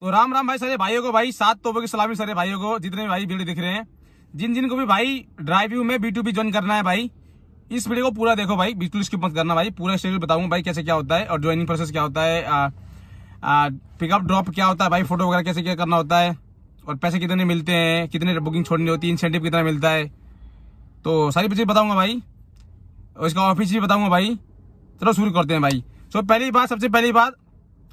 तो राम राम भाई सारे भाइयों को भाई सात तोबों की सलामी सारे भाइयों को जितने भी भाई वीडियो दिख रहे हैं जिन जिन को भी भाई ड्राइव्यू में बी टू बी ज्वाइन करना है भाई इस वीडियो को पूरा देखो भाई बिल्कुल स्किप मत करना भाई पूरा शेड्यूल बताऊंगा भाई कैसे क्या होता है और ज्वाइनिंग प्रोसेस क्या होता है पिकअप ड्रॉप क्या होता है भाई फोटो वगैरह कैसे क्या करना होता है और पैसे कितने मिलते हैं कितने बुकिंग छोड़नी होती है इंसेंटिव कितना मिलता है तो सारी चीज़ बताऊंगा भाई और इसका ऑफिस भी बताऊंगा भाई चलो शुरू करते हैं भाई सो तो पहली बात सबसे पहली बात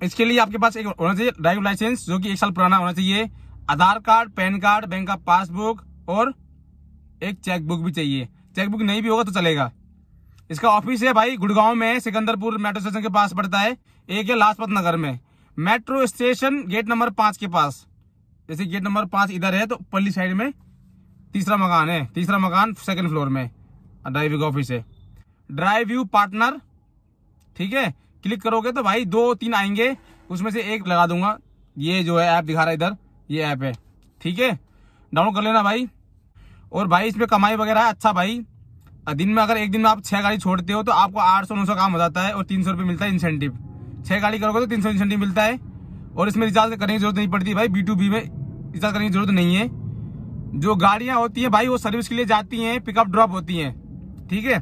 इसके लिए आपके पास एक होना चाहिए ड्राइविंग लाइसेंस जो कि एक साल पुराना होना चाहिए Aadhaar card pan card bank का पासबुक और एक चेकबुक भी चाहिए चेकबुक नहीं भी होगा तो चलेगा इसका ऑफिस है भाई गुड़गांव में सिकंदरपुर मेट्रो स्टेशन के पास पड़ता है एक है लाजपत नगर में मेट्रो स्टेशन गेट नंबर पांच के पास जैसे गेट नंबर पांच इधर है तो पल्ली साइड में तीसरा मकान है तीसरा मकान सेकंड फ्लोर में ड्राइविंग ऑफिस है ड्राइव यू पार्टनर ठीक है क्लिक करोगे तो भाई दो तीन आएंगे उसमें से एक लगा दूंगा ये जो है ऐप दिखा रहा है इधर ये ऐप है ठीक है डाउनलोड कर लेना भाई और भाई इसमें कमाई वगैरह है अच्छा भाई दिन में अगर एक दिन में आप छः गाड़ी छोड़ते हो तो आपको आठ सौ नौ सौ काम हो जाता है और तीन सौ रुपये मिलता है इंसेंटिव छः गाड़ी करोगे तो तीन सौ इंसेंटिव मिलता है और इसमें रिचार्ज करने की जरूरत नहीं पड़ती भाई बी टू बी में रिचार्ज करने की जरूरत नहीं है जो गाड़ियाँ होती हैं भाई वो सर्विस के लिए जाती हैं पिकअप ड्रॉप होती हैं ठीक है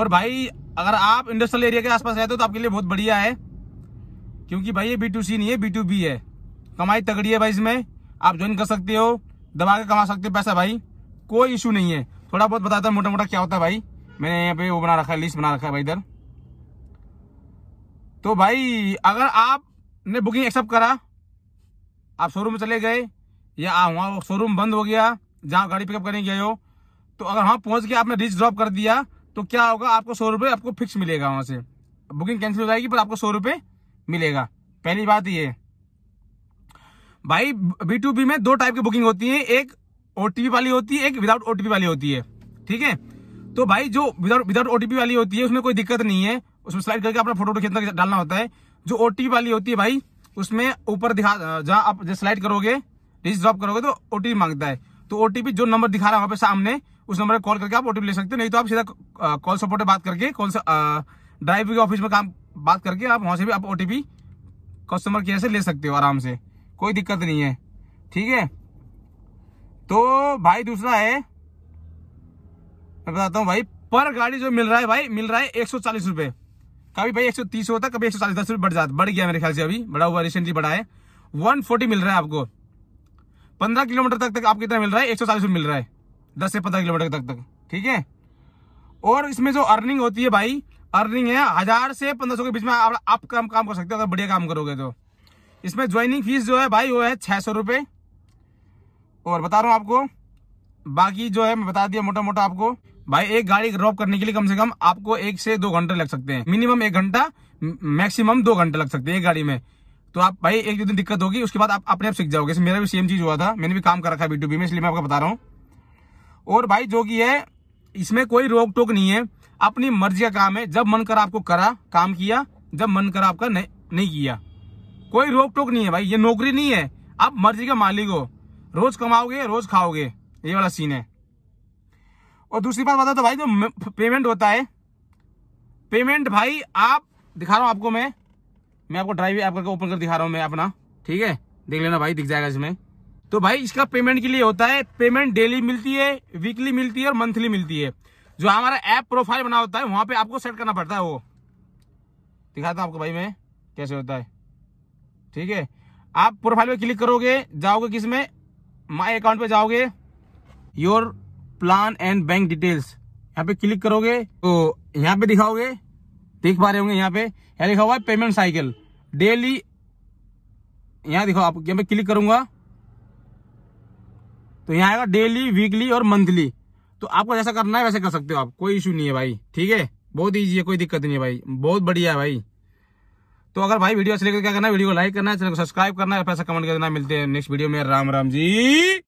और भाई अगर आप इंडस्ट्रियल एरिया के आसपास रहते हो तो आपके लिए बहुत बढ़िया है क्योंकि भाई ये बी टू सी नहीं है बी टू बी है कमाई तगड़ी है भाई इसमें आप ज्वाइन कर सकते हो दबा के कमा सकते हो पैसा भाई कोई इशू नहीं है थोड़ा बहुत बताता हूँ मोटा मोटा क्या होता है भाई मैंने यहाँ पे वो बना रखा है लिस्ट बना रखा है भाई इधर तो भाई अगर आपने बुकिंग एक्सेप्ट करा आप शोरूम में चले गए या वहाँ शोरूम बंद हो गया जहाँ गाड़ी पिकअप करने गए हो तो अगर वहाँ पहुँच के आपने रिच ड्रॉप कर दिया तो क्या होगा आपको सौ रुपये आपको फिक्स मिलेगा वहाँ से बुकिंग कैंसिल हो जाएगी पर आपको सौ रुपये मिलेगा पहली बात ये भाई बी टू बी में दो टाइप की बुकिंग होती है एक ओटीपी वाली होती है एक विदाउट ओटीपी वाली होती है ठीक है तो भाई जो विदाउट विदाउट ओटीपी वाली होती है उसमें कोई दिक्कत नहीं है उसमें स्लाइड करके अपना फोटो खींचना डालना होता है जो ओटीपी वाली होती है भाई उसमें ऊपर दिखा जहाँ आप स्लाइड करोगे रिज ड्रॉप करोगे तो ओटीपी मांगता है तो ओटीपी जो नंबर दिखा रहा है वहाँ पे सामने उस नंबर पर कॉल करके आप ओटीपी ले सकते हो नहीं तो आप सीधा कॉल सपोर्ट बात करके कॉल ड्राइव के ऑफिस में काम बात करके आप वहाँ से भी आप ओटीपी कस्टमर केयर से ले सकते हो आराम से कोई दिक्कत नहीं है ठीक है तो भाई दूसरा है मैं बताता हूँ भाई पर गाड़ी जो मिल रहा है भाई मिल रहा है एक सौ चालीस रुपये कभी भाई एक सौ तीस होता कभी एक सौ चालीस दस रुपये बढ़ जाता बढ़ गया मेरे ख्याल से अभी बड़ा हुआ रिसेंटली बढ़ा है वन फोर्टी मिल रहा है आपको पंद्रह किलोमीटर तक तक आपको कितना मिल रहा है एक सौ चालीस मिल रहा है दस से पंद्रह किलोमीटर तक तक ठीक है और इसमें जो अर्निंग होती है भाई अर्निंग है हजार से पंद्रह सौ के बीच में आप, आप काम काम कर सकते हो अगर बढ़िया काम करोगे तो इसमें ज्वाइनिंग फीस जो है भाई वो है छः सौ रुपये और बता रहा हूँ आपको बाकी जो है मैं बता दिया मोटा मोटा आपको भाई एक गाड़ी ड्रॉप करने के लिए कम से कम आपको एक से दो घंटे लग सकते हैं मिनिमम एक घंटा मैक्सिमम दो घंटे लग सकते हैं एक गाड़ी में तो आप भाई एक दो दिन दिक्कत होगी उसके बाद आप अपने आप सीख जाओगे मेरा भी सेम चीज हुआ था मैंने भी काम कर रखा है बीटूबी में इसलिए मैं आपको बता रहा हूँ और भाई जो कि है इसमें कोई रोक टोक नहीं है अपनी मर्जी का काम है जब मन कर आपको करा काम किया जब मन कर आपका नहीं, नहीं किया कोई रोक टोक नहीं है भाई ये नौकरी नहीं है आप मर्जी का मालिक हो रोज कमाओगे रोज खाओगे ये वाला सीन है और दूसरी बात बता तो भाई जो पेमेंट होता है पेमेंट भाई आप दिखा रहा हूँ आपको मैं मैं आपको ड्राइव ऐप करके ओपन कर दिखा रहा हूँ मैं अपना ठीक है देख लेना भाई दिख जाएगा इसमें तो भाई इसका पेमेंट के लिए होता है पेमेंट डेली मिलती है वीकली मिलती है और मंथली मिलती है जो हमारा ऐप प्रोफाइल बना होता है वहां पे आपको सेट करना पड़ता है वो दिखाता हूँ आपको भाई मैं कैसे होता है ठीक है आप प्रोफाइल पे क्लिक करोगे जाओगे किस में माई अकाउंट पे जाओगे your plan and bank details यहाँ पे क्लिक करोगे तो यहाँ पे दिखाओगे देख पा रहे होंगे यहाँ पे यहाँ लिखा हुआ है पेमेंट साइकिल डेली यहाँ दिखाओ आप यहाँ पे क्लिक करूंगा तो यहाँ आएगा डेली वीकली और मंथली तो आपको जैसा करना है वैसे कर सकते हो आप कोई इशू नहीं है भाई ठीक है बहुत ईजी है कोई दिक्कत नहीं है भाई बहुत बढ़िया है भाई तो अगर भाई वीडियो अच्छी लेकर तो क्या करना वीडियो को लाइक करना है चैनल को सब्सक्राइब करना है पैसा कमेंट कर देना मिलते हैं नेक्स्ट वीडियो में राम राम जी